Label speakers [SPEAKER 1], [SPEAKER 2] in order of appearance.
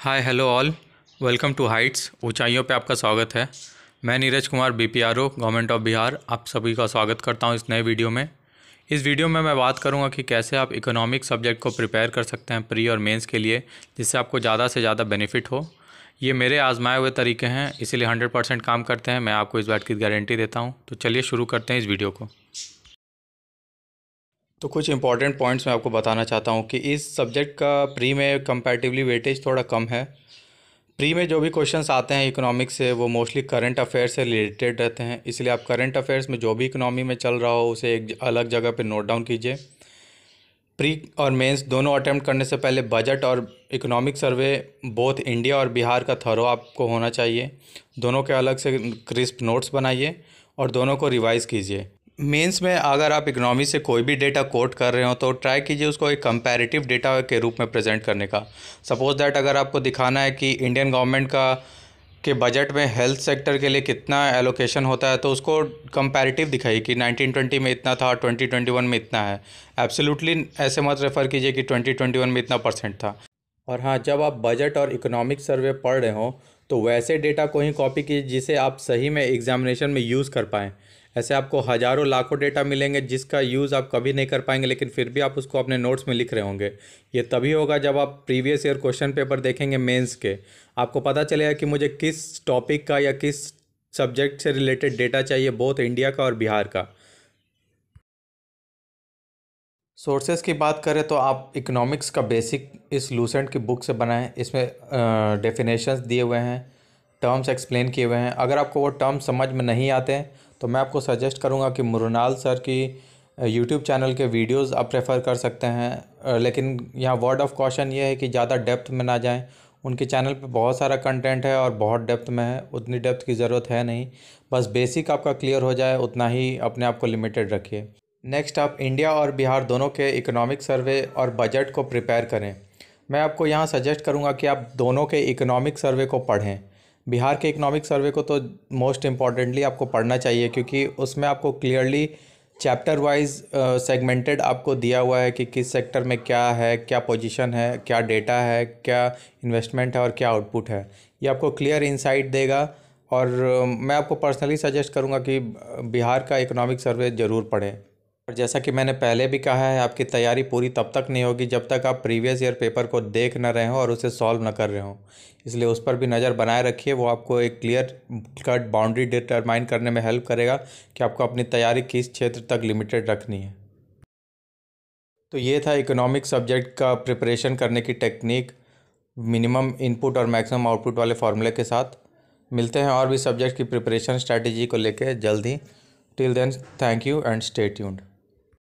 [SPEAKER 1] hi hello all welcome to heights ऊंचाइयों पे आपका स्वागत है मैं Neeraj Kumar B P R O government of Bihar आप सभी का स्वागत करता हूँ इस नए वीडियो में इस वीडियो में मैं बात करूँगा कि कैसे आप इकोनॉमिक सब्जेक्ट को प्रिपेयर कर सकते हैं प्री और मेंस के लिए जिससे आपको ज़्यादा से ज़्यादा बेनिफिट हो ये मेरे आजमाए हुए तरीके हैं इसीलिए हंड्रेड परसेंट काम करते हैं मैं आपको इस बात की गारंटी देता हूँ तो चलिए शुरू करते हैं इस वीडियो को तो कुछ इंपॉर्टेंट पॉइंट्स मैं आपको बताना चाहता हूँ कि इस सब्जेक्ट का प्री में कंपैरेटिवली वेटेज थोड़ा कम है प्री में जो भी क्वेश्चंस आते हैं इकोनॉमिक्स से वो मोस्टली करंट अफेयर्स से रिलेटेड रहते हैं इसलिए आप करंट अफेयर्स में जो भी इकोनॉमी में चल रहा हो उसे एक अलग जगह पर नोट डाउन कीजिए प्री और मेंस दोनों अटैम्प्ट करने से पहले बजट और इकोनॉमिक सर्वे बोथ इंडिया और बिहार का थरो आपको होना चाहिए दोनों के अलग से क्रिस्प नोट्स बनाइए और दोनों को रिवाइज़ कीजिए मेंस में अगर आप इकनॉमी से कोई भी डेटा कोट कर रहे हो तो ट्राई कीजिए उसको एक कंपैरेटिव डेटा के रूप में प्रेजेंट करने का सपोज़ दैट अगर आपको दिखाना है कि इंडियन गवर्नमेंट का के बजट में हेल्थ सेक्टर के लिए कितना एलोकेशन होता है तो उसको कंपैरेटिव दिखाइए कि 1920 में इतना था 2021 में इतना है एब्सोल्युटली ऐसे मत रेफ़र कीजिए कि 2021 में इतना परसेंट था और हाँ जब आप बजट और इकोनॉमिक सर्वे पढ़ रहे हो तो वैसे डेटा को ही कॉपी कीजिए जिसे आप सही में एग्जामिनेशन में यूज़ कर पाएँ ऐसे आपको हज़ारों लाखों डेटा मिलेंगे जिसका यूज़ आप कभी नहीं कर पाएंगे लेकिन फिर भी आप उसको अपने नोट्स में लिख रहे होंगे ये तभी होगा जब आप प्रीवियस ईयर क्वेश्चन पेपर देखेंगे मेंस के आपको पता चलेगा कि मुझे किस टॉपिक का या किस सब्जेक्ट से रिलेटेड डेटा चाहिए बोथ इंडिया का और बिहार का सोर्सेज की बात करें तो आप इकोनॉमिक्स का बेसिक इस लूसेंट की बुक से बना है इसमें डेफिनेशन दिए हुए हैं टर्म्स एक्सप्लेन किए हुए हैं अगर आपको वो टर्म्स समझ में नहीं आते हैं तो मैं आपको सजेस्ट करूँगा कि मुरनाल सर की यूट्यूब चैनल के वीडियोस आप प्रेफर कर सकते हैं लेकिन यहाँ वर्ड ऑफ कॉशन ये है कि ज़्यादा डेप्थ में ना जाएं उनके चैनल पे बहुत सारा कंटेंट है और बहुत डेप्थ में है उतनी डेप्थ की ज़रूरत है नहीं बस बेसिक आपका क्लियर हो जाए उतना ही अपने आप को लिमिटेड रखिए नेक्स्ट आप इंडिया और बिहार दोनों के इकोनॉमिक सर्वे और बजट को प्रिपेयर करें मैं आपको यहाँ सजेस्ट करूँगा कि आप दोनों के इकोनॉमिक सर्वे को पढ़ें बिहार के इकोनॉमिक सर्वे को तो मोस्ट इम्पॉर्टेंटली आपको पढ़ना चाहिए क्योंकि उसमें आपको क्लियरली चैप्टर वाइज सेगमेंटेड आपको दिया हुआ है कि किस सेक्टर में क्या है क्या पोजीशन है क्या डेटा है क्या इन्वेस्टमेंट है और क्या आउटपुट है ये आपको क्लियर इंसाइट देगा और मैं आपको पर्सनली सजेस्ट करूँगा कि बिहार का इकोनॉमिक सर्वे ज़रूर पढ़ें और जैसा कि मैंने पहले भी कहा है आपकी तैयारी पूरी तब तक नहीं होगी जब तक आप प्रीवियस ईयर पेपर को देख ना रहे हो और उसे सॉल्व ना कर रहे हो इसलिए उस पर भी नज़र बनाए रखिए वो आपको एक क्लियर कट बाउंड्री डिटरमाइन करने में हेल्प करेगा कि आपको अपनी तैयारी किस क्षेत्र तक लिमिटेड रखनी है तो ये था इकोनॉमिक सब्जेक्ट का प्रिपरेशन करने की टेक्निक मिनिमम इनपुट और मैक्सिमम आउटपुट वाले फार्मूले के साथ मिलते हैं और भी सब्जेक्ट की प्रिपरेशन स्ट्रैटेजी को लेकर जल्द ही till then thank you and stay tuned